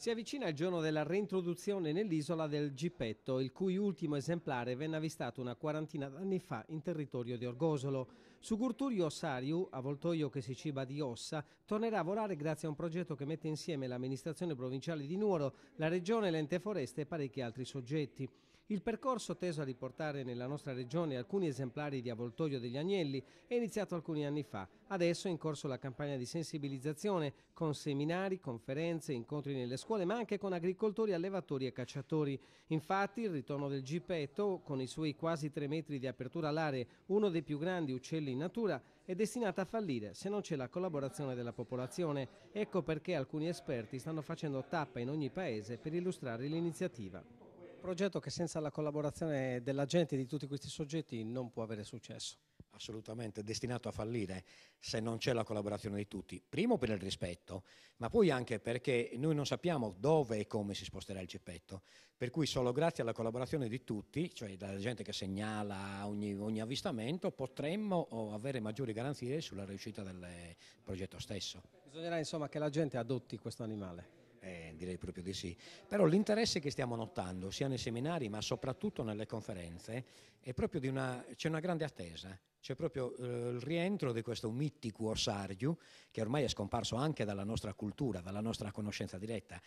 Si avvicina il giorno della reintroduzione nell'isola del Gippetto, il cui ultimo esemplare venne avvistato una quarantina d'anni fa in territorio di Orgosolo. Su Gurturio Sariu, avvoltoio che si ciba di ossa, tornerà a volare grazie a un progetto che mette insieme l'amministrazione provinciale di Nuoro, la regione, l'ente foreste e parecchi altri soggetti. Il percorso teso a riportare nella nostra regione alcuni esemplari di avoltoio degli agnelli è iniziato alcuni anni fa. Adesso è in corso la campagna di sensibilizzazione con seminari, conferenze, incontri nelle scuole ma anche con agricoltori, allevatori e cacciatori. Infatti il ritorno del gipetto, con i suoi quasi 3 metri di apertura alare, uno dei più grandi uccelli in natura, è destinato a fallire se non c'è la collaborazione della popolazione. Ecco perché alcuni esperti stanno facendo tappa in ogni paese per illustrare l'iniziativa progetto che senza la collaborazione della gente, di tutti questi soggetti, non può avere successo. Assolutamente, destinato a fallire se non c'è la collaborazione di tutti. Primo per il rispetto, ma poi anche perché noi non sappiamo dove e come si sposterà il cippetto. Per cui solo grazie alla collaborazione di tutti, cioè della gente che segnala ogni, ogni avvistamento, potremmo oh, avere maggiori garanzie sulla riuscita del progetto stesso. Bisognerà insomma che la gente adotti questo animale. Eh, direi proprio di sì. Però l'interesse che stiamo notando, sia nei seminari ma soprattutto nelle conferenze, è proprio di una, c'è una grande attesa. C'è proprio eh, il rientro di questo mitico osargiu che ormai è scomparso anche dalla nostra cultura, dalla nostra conoscenza diretta.